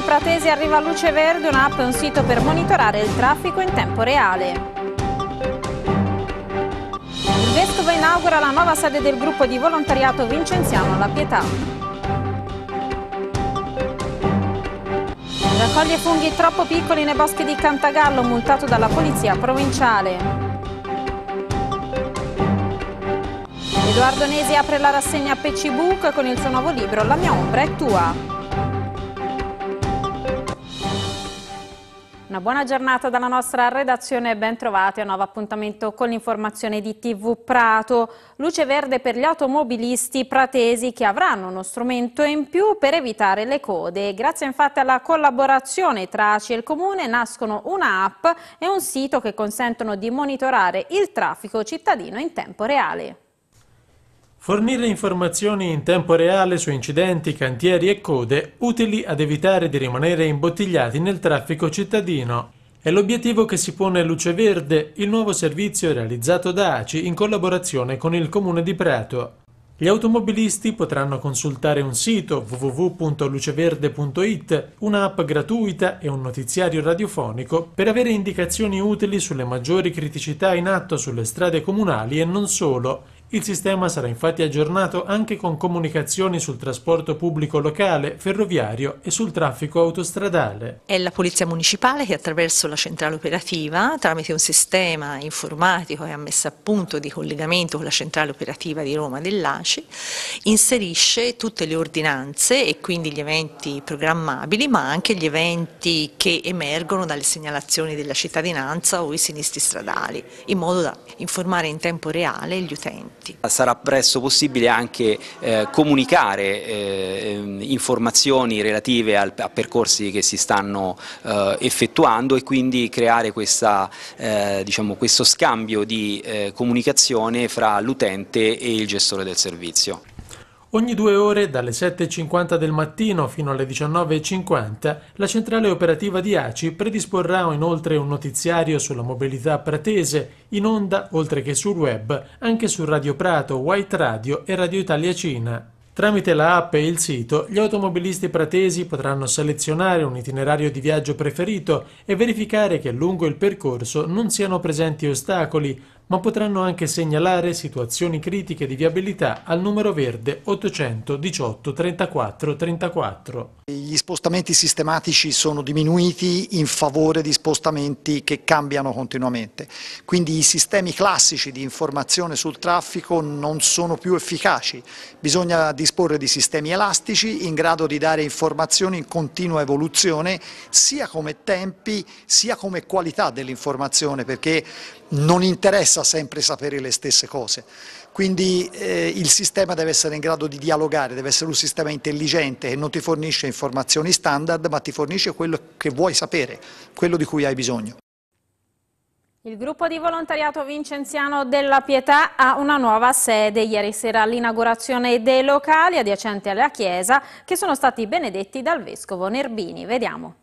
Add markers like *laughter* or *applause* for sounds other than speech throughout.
Monti Pratesi arriva a luce verde, un'app e un sito per monitorare il traffico in tempo reale. Il Vescovo inaugura la nuova sede del gruppo di volontariato vincenziano La Pietà. Raccoglie funghi troppo piccoli nei boschi di Cantagallo, multato dalla polizia provinciale. Edoardo Nesi apre la rassegna PCBook con il suo nuovo libro La mia ombra è tua. Buona giornata dalla nostra redazione e ben trovati a nuovo appuntamento con l'informazione di TV Prato. Luce verde per gli automobilisti pratesi che avranno uno strumento in più per evitare le code. Grazie infatti alla collaborazione tra ACI e il Comune nascono una app e un sito che consentono di monitorare il traffico cittadino in tempo reale. Fornire informazioni in tempo reale su incidenti, cantieri e code utili ad evitare di rimanere imbottigliati nel traffico cittadino. È l'obiettivo che si pone Luce Verde, il nuovo servizio realizzato da ACI in collaborazione con il Comune di Prato. Gli automobilisti potranno consultare un sito www.luceverde.it, un'app gratuita e un notiziario radiofonico per avere indicazioni utili sulle maggiori criticità in atto sulle strade comunali e non solo il sistema sarà infatti aggiornato anche con comunicazioni sul trasporto pubblico locale, ferroviario e sul traffico autostradale. È la Polizia Municipale che attraverso la centrale operativa, tramite un sistema informatico e a messa a punto di collegamento con la centrale operativa di Roma dell'ACI, inserisce tutte le ordinanze e quindi gli eventi programmabili, ma anche gli eventi che emergono dalle segnalazioni della cittadinanza o i sinistri stradali, in modo da informare in tempo reale gli utenti effetti. Sarà presto possibile anche eh, comunicare eh, informazioni relative al, a percorsi che si stanno eh, effettuando e quindi creare questa, eh, diciamo, questo scambio di eh, comunicazione fra l'utente e il gestore del servizio. Ogni due ore, dalle 7.50 del mattino fino alle 19.50, la centrale operativa di ACI predisporrà inoltre un notiziario sulla mobilità pratese, in onda, oltre che sul web, anche su Radio Prato, White Radio e Radio Italia Cina. Tramite la app e il sito, gli automobilisti pratesi potranno selezionare un itinerario di viaggio preferito e verificare che lungo il percorso non siano presenti ostacoli, ma potranno anche segnalare situazioni critiche di viabilità al numero verde 818 34 34. Gli spostamenti sistematici sono diminuiti in favore di spostamenti che cambiano continuamente, quindi i sistemi classici di informazione sul traffico non sono più efficaci, bisogna disporre di sistemi elastici in grado di dare informazioni in continua evoluzione sia come tempi sia come qualità dell'informazione perché non interessa sempre sapere le stesse cose. Quindi eh, il sistema deve essere in grado di dialogare, deve essere un sistema intelligente che non ti fornisce informazioni standard, ma ti fornisce quello che vuoi sapere, quello di cui hai bisogno. Il gruppo di volontariato vincenziano della Pietà ha una nuova sede. Ieri sera l'inaugurazione dei locali adiacenti alla chiesa che sono stati benedetti dal vescovo Nerbini. Vediamo.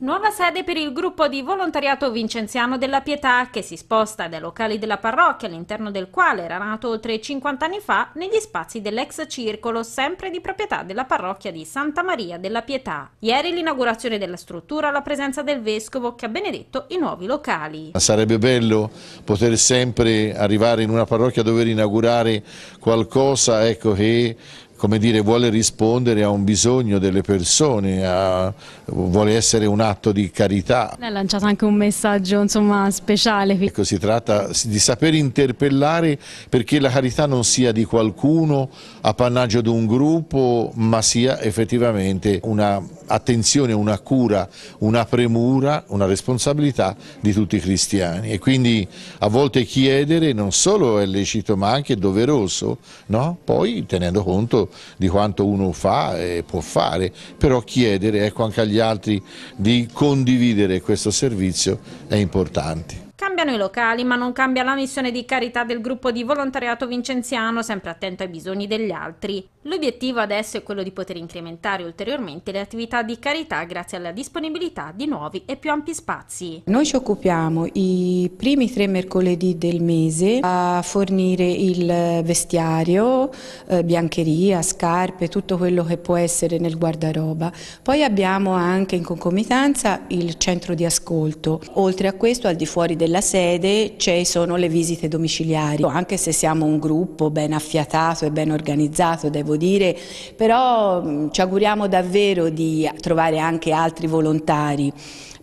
Nuova sede per il gruppo di volontariato vincenziano della Pietà che si sposta dai locali della parrocchia all'interno del quale era nato oltre 50 anni fa negli spazi dell'ex circolo sempre di proprietà della parrocchia di Santa Maria della Pietà. Ieri l'inaugurazione della struttura alla presenza del vescovo che ha benedetto i nuovi locali. Sarebbe bello poter sempre arrivare in una parrocchia a dover inaugurare qualcosa ecco, che come dire, vuole rispondere a un bisogno delle persone, a, vuole essere un atto di carità. Lei ha lanciato anche un messaggio insomma, speciale. Ecco, si tratta di saper interpellare perché la carità non sia di qualcuno, appannaggio di un gruppo, ma sia effettivamente una attenzione, una cura, una premura, una responsabilità di tutti i cristiani e quindi a volte chiedere non solo è lecito ma anche doveroso, no? poi tenendo conto di quanto uno fa e può fare, però chiedere ecco, anche agli altri di condividere questo servizio è importante. Cambiano i locali, ma non cambia la missione di carità del gruppo di volontariato vincenziano, sempre attento ai bisogni degli altri. L'obiettivo adesso è quello di poter incrementare ulteriormente le attività di carità grazie alla disponibilità di nuovi e più ampi spazi. Noi ci occupiamo i primi tre mercoledì del mese a fornire il vestiario, eh, biancheria, scarpe, tutto quello che può essere nel guardaroba. Poi abbiamo anche in concomitanza il centro di ascolto. Oltre a questo, al di fuori della sede ci sono le visite domiciliari, anche se siamo un gruppo ben affiatato e ben organizzato, devo dire, però mm, ci auguriamo davvero di trovare anche altri volontari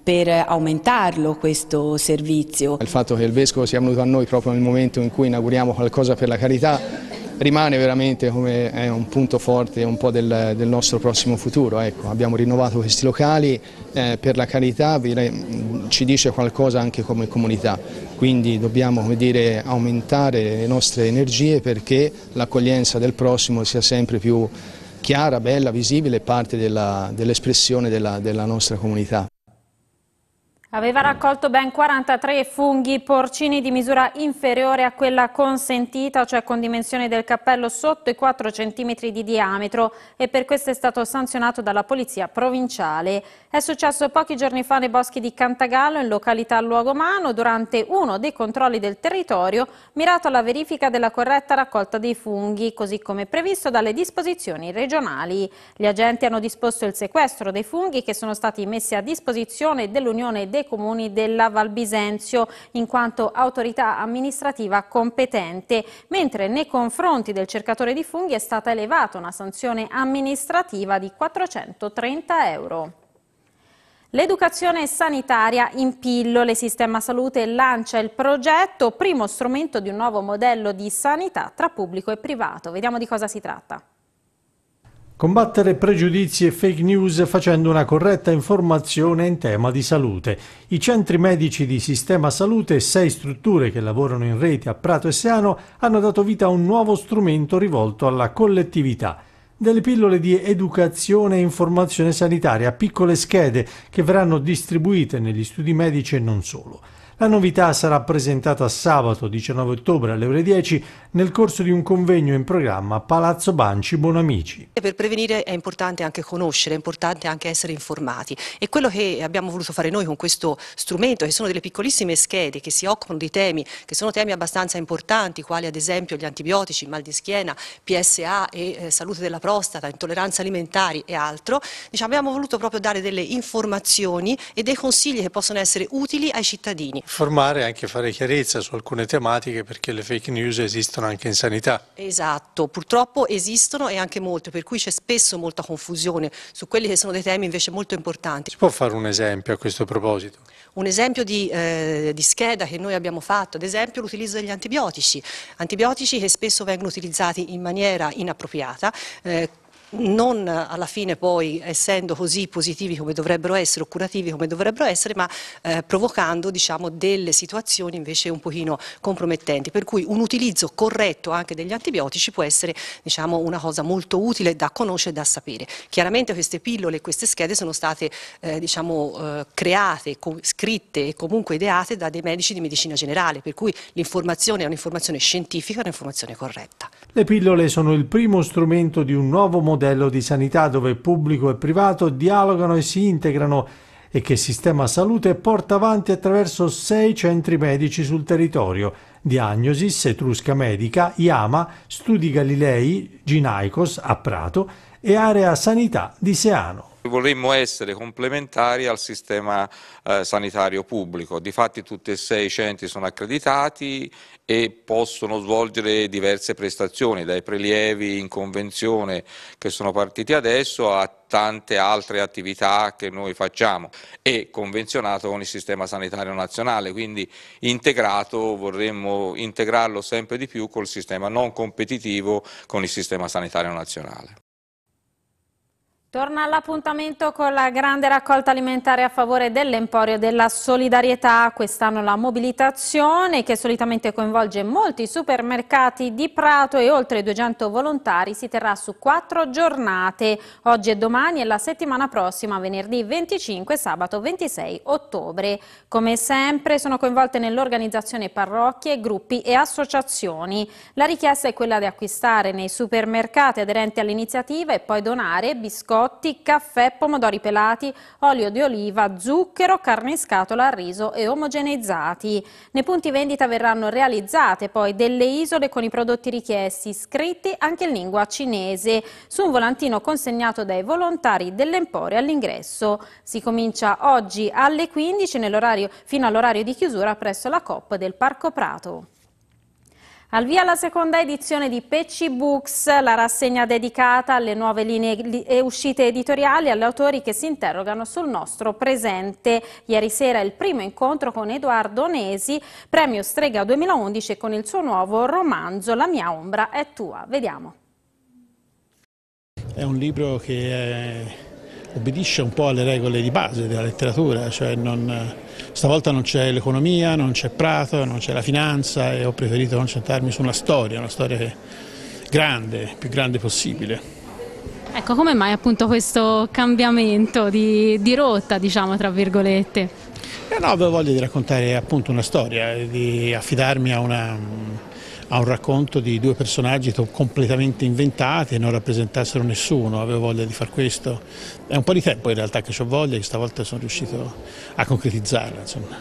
per aumentarlo questo servizio. Il fatto che il Vescovo sia venuto a noi proprio nel momento in cui inauguriamo qualcosa per la carità rimane veramente come è eh, un punto forte un po' del, del nostro prossimo futuro. Ecco, abbiamo rinnovato questi locali, eh, per la carità ci dice qualcosa anche come comunità, quindi dobbiamo dire, aumentare le nostre energie perché l'accoglienza del prossimo sia sempre più chiara, bella, visibile, parte dell'espressione dell della, della nostra comunità. Aveva raccolto ben 43 funghi porcini di misura inferiore a quella consentita, cioè con dimensioni del cappello sotto i 4 cm di diametro e per questo è stato sanzionato dalla polizia provinciale. È successo pochi giorni fa nei boschi di Cantagallo, in località Luogomano, durante uno dei controlli del territorio mirato alla verifica della corretta raccolta dei funghi, così come previsto dalle disposizioni regionali. Gli agenti hanno disposto il sequestro dei funghi che sono stati messi a disposizione dell'Unione dei comuni della Val Bisenzio in quanto autorità amministrativa competente, mentre nei confronti del cercatore di funghi è stata elevata una sanzione amministrativa di 430 euro. L'educazione sanitaria in pillole, Sistema Salute lancia il progetto, primo strumento di un nuovo modello di sanità tra pubblico e privato. Vediamo di cosa si tratta. Combattere pregiudizi e fake news facendo una corretta informazione in tema di salute. I centri medici di Sistema Salute e sei strutture che lavorano in rete a Prato e Seano hanno dato vita a un nuovo strumento rivolto alla collettività delle pillole di educazione e informazione sanitaria, piccole schede che verranno distribuite negli studi medici e non solo. La novità sarà presentata sabato 19 ottobre alle ore 10 nel corso di un convegno in programma a Palazzo Banci Buonamici. Per prevenire è importante anche conoscere, è importante anche essere informati e quello che abbiamo voluto fare noi con questo strumento, che sono delle piccolissime schede che si occupano di temi che sono temi abbastanza importanti, quali ad esempio gli antibiotici, mal di schiena, PSA e eh, salute della prostata, intolleranze alimentari e altro, diciamo, abbiamo voluto proprio dare delle informazioni e dei consigli che possono essere utili ai cittadini. Formare e anche fare chiarezza su alcune tematiche perché le fake news esistono anche in sanità. Esatto, purtroppo esistono e anche molte, per cui c'è spesso molta confusione su quelli che sono dei temi invece molto importanti. Si può fare un esempio a questo proposito? Un esempio di, eh, di scheda che noi abbiamo fatto, ad esempio l'utilizzo degli antibiotici, antibiotici che spesso vengono utilizzati in maniera inappropriata, eh, non alla fine poi essendo così positivi come dovrebbero essere o curativi come dovrebbero essere, ma eh, provocando diciamo, delle situazioni invece un pochino compromettenti. Per cui un utilizzo corretto anche degli antibiotici può essere diciamo, una cosa molto utile da conoscere e da sapere. Chiaramente queste pillole e queste schede sono state eh, diciamo, eh, create, scritte e comunque ideate da dei medici di medicina generale, per cui l'informazione è un'informazione scientifica, è un'informazione corretta. Le pillole sono il primo strumento di un nuovo modello modello di sanità dove pubblico e privato dialogano e si integrano e che Sistema Salute porta avanti attraverso sei centri medici sul territorio, Diagnosis, Etrusca Medica, IAMA, Studi Galilei, Ginaicos a Prato e Area Sanità di Seano vorremmo essere complementari al sistema eh, sanitario pubblico. Difatti tutti e sei i centri sono accreditati e possono svolgere diverse prestazioni, dai prelievi in convenzione che sono partiti adesso a tante altre attività che noi facciamo e convenzionato con il sistema sanitario nazionale, quindi integrato, vorremmo integrarlo sempre di più col sistema non competitivo con il sistema sanitario nazionale. Torna all'appuntamento con la grande raccolta alimentare a favore dell'Emporio della Solidarietà. Quest'anno la mobilitazione, che solitamente coinvolge molti supermercati di Prato e oltre 200 volontari, si terrà su quattro giornate, oggi e domani e la settimana prossima, venerdì 25 e sabato 26 ottobre. Come sempre sono coinvolte nell'organizzazione parrocchie, gruppi e associazioni. La richiesta è quella di acquistare nei supermercati aderenti all'iniziativa e poi donare biscotti prodotti caffè, pomodori pelati, olio di oliva, zucchero, carne in scatola, riso e omogeneizzati. Nei punti vendita verranno realizzate poi delle isole con i prodotti richiesti, scritti anche in lingua cinese, su un volantino consegnato dai volontari dell'Emporio all'ingresso. Si comincia oggi alle 15 fino all'orario di chiusura presso la COP del Parco Prato. Al via la seconda edizione di Pecci Books, la rassegna dedicata alle nuove linee e uscite editoriali e agli autori che si interrogano sul nostro presente. Ieri sera il primo incontro con Edoardo Nesi, premio Strega 2011 con il suo nuovo romanzo La mia ombra è tua. Vediamo. È un libro che è obbedisce un po' alle regole di base della letteratura, cioè non, stavolta non c'è l'economia, non c'è Prato, non c'è la finanza e ho preferito concentrarmi su una storia, una storia grande, più grande possibile. Ecco, come mai appunto questo cambiamento di, di rotta, diciamo, tra virgolette? Eh no, avevo voglia di raccontare appunto una storia, di affidarmi a una a un racconto di due personaggi completamente inventati e non rappresentassero nessuno, avevo voglia di far questo. È un po' di tempo in realtà che ho voglia e stavolta sono riuscito a concretizzarla. Insomma.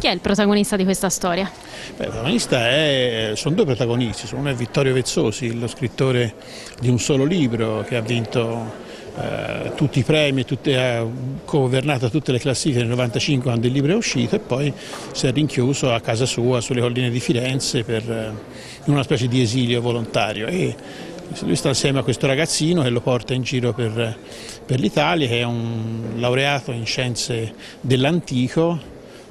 Chi è il protagonista di questa storia? Beh, il protagonista è, sono due protagonisti, uno è Vittorio Vezzosi, lo scrittore di un solo libro che ha vinto eh, tutti i premi, tutte, ha eh, governato tutte le classifiche nel 1995 quando il libro è uscito e poi si è rinchiuso a casa sua sulle colline di Firenze per, eh, in una specie di esilio volontario. E, lui sta insieme a questo ragazzino che lo porta in giro per, per l'Italia, che è un laureato in scienze dell'antico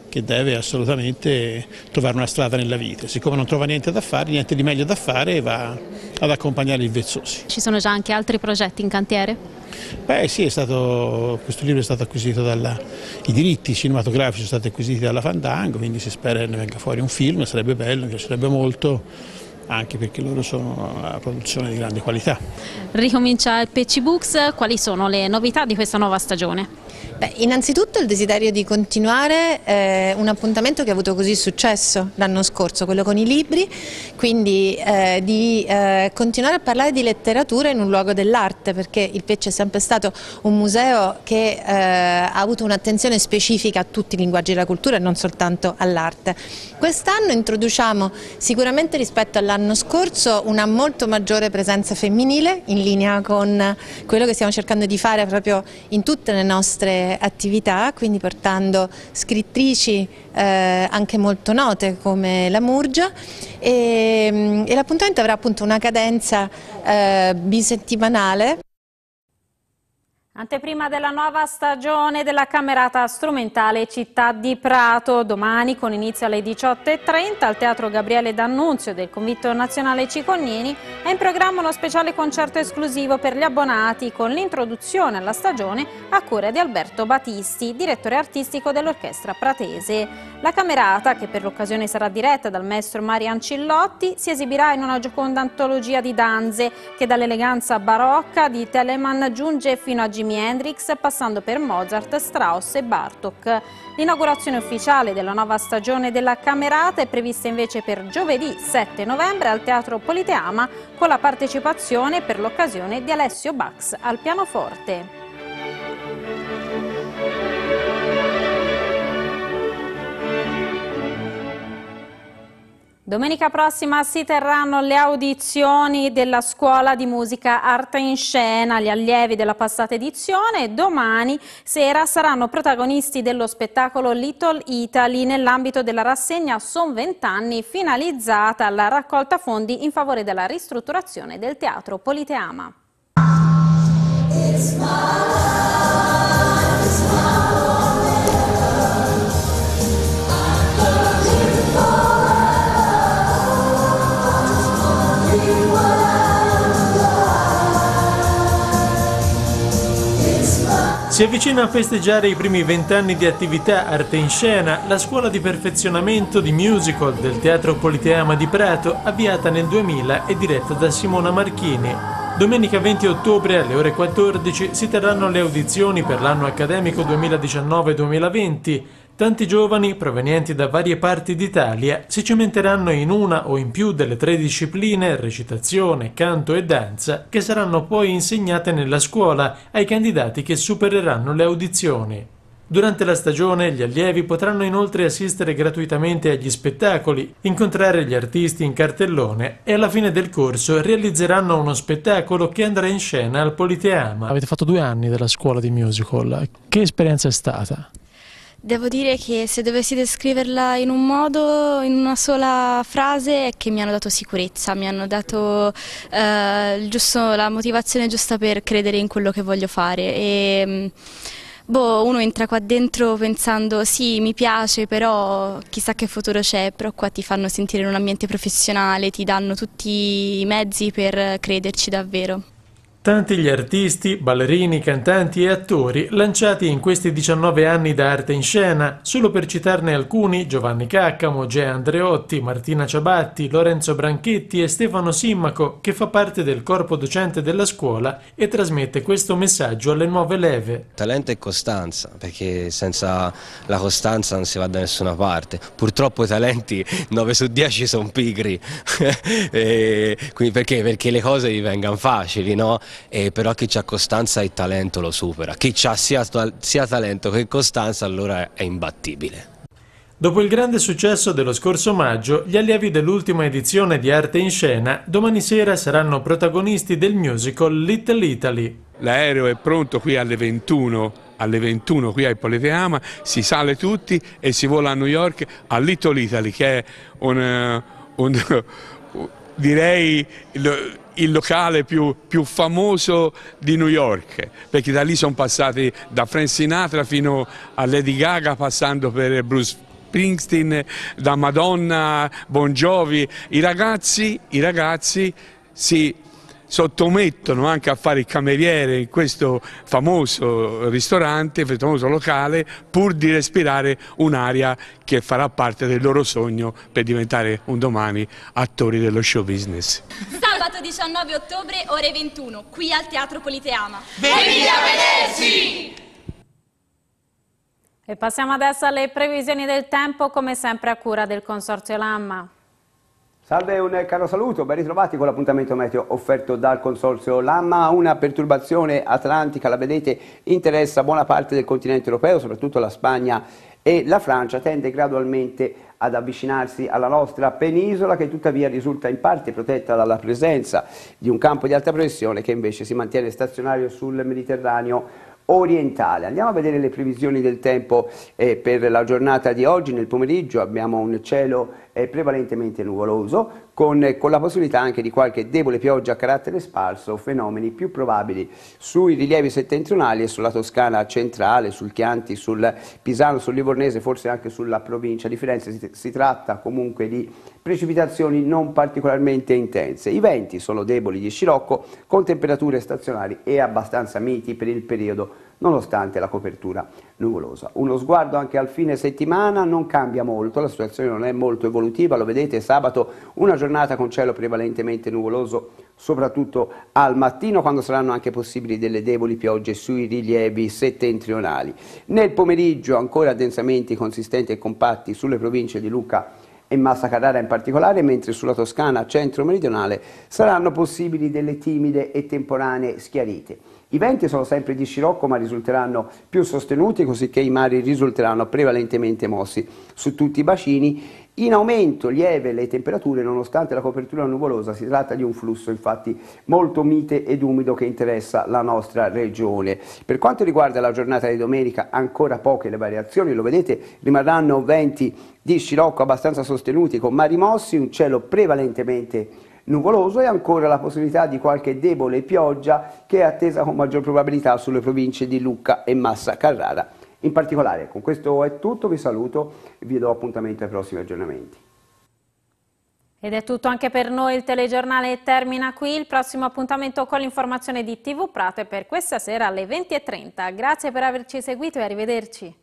che deve assolutamente trovare una strada nella vita. Siccome non trova niente da fare, niente di meglio da fare, va ad accompagnare i Vezzosi. Ci sono già anche altri progetti in cantiere? Beh sì, stato, questo libro è stato acquisito dalla, i diritti cinematografici sono stati acquisiti dalla Fandango, quindi si spera ne venga fuori un film, sarebbe bello, mi piacerebbe molto anche perché loro sono una produzione di grande qualità. Ricomincia il PC Books, quali sono le novità di questa nuova stagione? Beh, innanzitutto il desiderio di continuare eh, un appuntamento che ha avuto così successo l'anno scorso, quello con i libri, quindi eh, di eh, continuare a parlare di letteratura in un luogo dell'arte, perché il Pecce è sempre stato un museo che eh, ha avuto un'attenzione specifica a tutti i linguaggi della cultura e non soltanto all'arte. Quest'anno introduciamo sicuramente rispetto all'anno scorso una molto maggiore presenza femminile in linea con quello che stiamo cercando di fare proprio in tutte le nostre altre attività, quindi portando scrittrici eh, anche molto note come la Murgia e, mm, e l'appuntamento avrà appunto una cadenza eh, bisettimanale. Anteprima della nuova stagione della Camerata Strumentale Città di Prato, domani con inizio alle 18.30 al Teatro Gabriele D'Annunzio del Convitto Nazionale Cicognini è in programma uno speciale concerto esclusivo per gli abbonati con l'introduzione alla stagione a cura di Alberto Battisti, direttore artistico dell'Orchestra Pratese. La Camerata, che per l'occasione sarà diretta dal maestro Mario Ancillotti, si esibirà in una gioconda antologia di danze che dall'eleganza barocca di Telemann giunge fino a Jimmy Jimi Hendrix passando per Mozart, Strauss e Bartok. L'inaugurazione ufficiale della nuova stagione della Camerata è prevista invece per giovedì 7 novembre al Teatro Politeama con la partecipazione per l'occasione di Alessio Bax al pianoforte. Domenica prossima si terranno le audizioni della Scuola di Musica Arte in Scena, gli allievi della passata edizione domani sera saranno protagonisti dello spettacolo Little Italy nell'ambito della rassegna Son Vent'anni finalizzata alla raccolta fondi in favore della ristrutturazione del Teatro Politeama. Si avvicina a festeggiare i primi vent'anni di attività Arte in Scena, la scuola di perfezionamento di musical del Teatro Politeama di Prato, avviata nel 2000 e diretta da Simona Marchini. Domenica 20 ottobre alle ore 14 si terranno le audizioni per l'anno accademico 2019-2020 Tanti giovani provenienti da varie parti d'Italia si cimenteranno in una o in più delle tre discipline, recitazione, canto e danza, che saranno poi insegnate nella scuola ai candidati che supereranno le audizioni. Durante la stagione gli allievi potranno inoltre assistere gratuitamente agli spettacoli, incontrare gli artisti in cartellone e alla fine del corso realizzeranno uno spettacolo che andrà in scena al Politeama. Avete fatto due anni della scuola di musical, che esperienza è stata? Devo dire che se dovessi descriverla in un modo, in una sola frase, è che mi hanno dato sicurezza, mi hanno dato eh, giusto, la motivazione giusta per credere in quello che voglio fare. E, mm, boh, uno entra qua dentro pensando sì, mi piace, però chissà che futuro c'è, però qua ti fanno sentire in un ambiente professionale, ti danno tutti i mezzi per crederci davvero. Tanti gli artisti, ballerini, cantanti e attori lanciati in questi 19 anni da arte in scena, solo per citarne alcuni Giovanni Caccamo, Gea Andreotti, Martina Ciabatti, Lorenzo Branchetti e Stefano Simmaco, che fa parte del corpo docente della scuola e trasmette questo messaggio alle nuove leve. Talento e costanza, perché senza la costanza non si va da nessuna parte. Purtroppo i talenti 9 *laughs* su 10 sono pigri, *laughs* e, quindi perché? Perché le cose gli vengano facili, no? eh, però chi ha costanza e talento lo supera, chi ha sia, sia talento che costanza allora è imbattibile. Dopo il grande successo dello scorso maggio, gli allievi dell'ultima edizione di Arte in Scena domani sera saranno protagonisti del musical Little Italy. L'aereo è pronto qui alle 21, alle 21 qui al Politeama, si sale tutti e si vola a New York a Little Italy che è un, eh, un *laughs* direi il locale più, più, famoso di New York, perché da lì sono passati da Frank Sinatra fino a Lady Gaga, passando per Bruce Springsteen, da Madonna, Bon Jovi. I ragazzi, i ragazzi si sottomettono anche a fare il cameriere in questo famoso ristorante, famoso locale, pur di respirare un'aria che farà parte del loro sogno per diventare un domani attori dello show business. Sabato 19 ottobre, ore 21, qui al Teatro Politeama. Venite a vederci! E passiamo adesso alle previsioni del tempo, come sempre a cura del Consorzio Lamma. Salve, un caro saluto, ben ritrovati con l'appuntamento meteo offerto dal Consorzio Lamma. Una perturbazione atlantica, la vedete, interessa buona parte del continente europeo, soprattutto la Spagna e la Francia, tende gradualmente ad avvicinarsi alla nostra penisola che tuttavia risulta in parte protetta dalla presenza di un campo di alta pressione che invece si mantiene stazionario sul Mediterraneo orientale. Andiamo a vedere le previsioni del tempo eh, per la giornata di oggi. Nel pomeriggio abbiamo un cielo eh, prevalentemente nuvoloso con, con, la possibilità anche di qualche debole pioggia a carattere sparso, fenomeni più probabili sui rilievi settentrionali e sulla Toscana centrale, sul Chianti, sul Pisano, sul Livornese, forse anche sulla provincia di Firenze. Si, si tratta comunque di precipitazioni non particolarmente intense. I venti sono deboli di scirocco con temperature stazionali e abbastanza miti per il periodo nonostante la copertura nuvolosa. Uno sguardo anche al fine settimana non cambia molto, la situazione non è molto evolutiva, lo vedete sabato una giornata con cielo prevalentemente nuvoloso, soprattutto al mattino quando saranno anche possibili delle deboli piogge sui rilievi settentrionali. Nel pomeriggio ancora addensamenti consistenti e compatti sulle province di Lucca e Massa Carrara in particolare, mentre sulla Toscana centro-meridionale saranno possibili delle timide e temporanee schiarite. I venti sono sempre di scirocco ma risulteranno più sostenuti così che i mari risulteranno prevalentemente mossi su tutti i bacini. In aumento lieve le temperature nonostante la copertura nuvolosa, si tratta di un flusso infatti molto mite ed umido che interessa la nostra regione. Per quanto riguarda la giornata di domenica ancora poche le variazioni, lo vedete rimarranno venti di scirocco abbastanza sostenuti con mari mossi, un cielo prevalentemente nuvoloso e ancora la possibilità di qualche debole pioggia che è attesa con maggior probabilità sulle province di Lucca e Massa Carrara. In particolare, con questo è tutto, vi saluto e vi do appuntamento ai prossimi aggiornamenti. Ed è tutto anche per noi, il telegiornale termina qui, il prossimo appuntamento con l'informazione di TV Prato è per questa sera alle 20.30. Grazie per averci seguito e arrivederci.